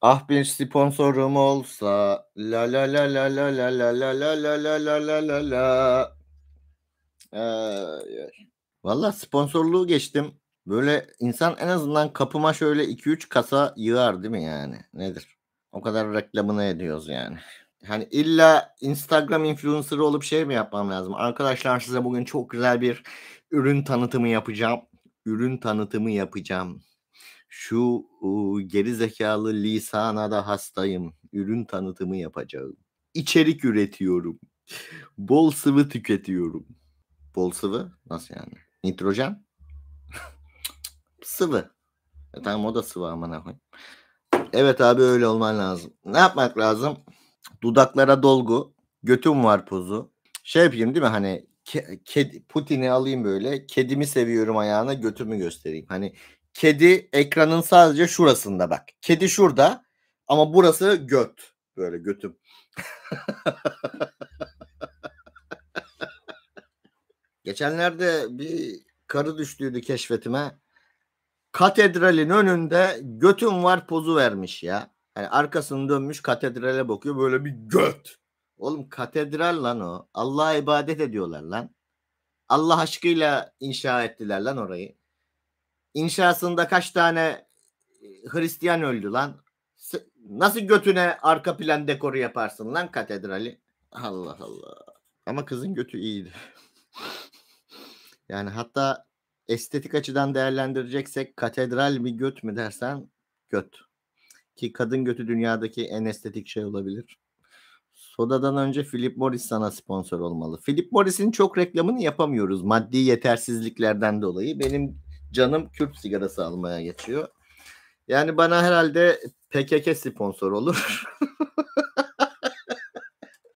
Ah bir sponsorum olsa la la la la la la la la la la la la la la la Valla sponsorluğu geçtim. Böyle insan en azından kapıma şöyle 2-3 kasa yığar değil mi yani? Nedir? O kadar reklamını ediyoruz yani. Hani illa Instagram influencer olup şey mi yapmam lazım? Arkadaşlar size bugün çok güzel bir ürün tanıtımı yapacağım. Ürün tanıtımı yapacağım şu geri zekalı lisana da hastayım. Ürün tanıtımı yapacağım. İçerik üretiyorum. Bol sıvı tüketiyorum. Bol sıvı? Nasıl yani? Nitrojen? sıvı. E tamam o da sıvı ama ne koyayım. Evet abi öyle olman lazım. Ne yapmak lazım? Dudaklara dolgu, götüm var pozu. Şey yapayım değil mi hani ke- kedi, Putin'i alayım böyle kedimi seviyorum ayağına götümü göstereyim. Hani Kedi ekranın sadece şurasında bak. Kedi şurada ama burası göt. Böyle götüm. Geçenlerde bir karı düştüydü keşfetime. Katedralin önünde götüm var pozu vermiş ya. Yani arkasını dönmüş katedrale bakıyor böyle bir göt. Oğlum katedral lan o. Allah'a ibadet ediyorlar lan. Allah aşkıyla inşa ettiler lan orayı. İnşasında kaç tane e, Hristiyan öldü lan? Nasıl götüne arka plan dekoru yaparsın lan katedrali? Allah Allah. Ama kızın götü iyiydi. yani hatta estetik açıdan değerlendireceksek katedral mi göt mü dersen göt. Ki kadın götü dünyadaki en estetik şey olabilir. Sodadan önce Philip Morris sana sponsor olmalı. Philip Morris'in çok reklamını yapamıyoruz maddi yetersizliklerden dolayı. Benim canım Kürt sigarası almaya geçiyor. Yani bana herhalde PKK sponsor olur.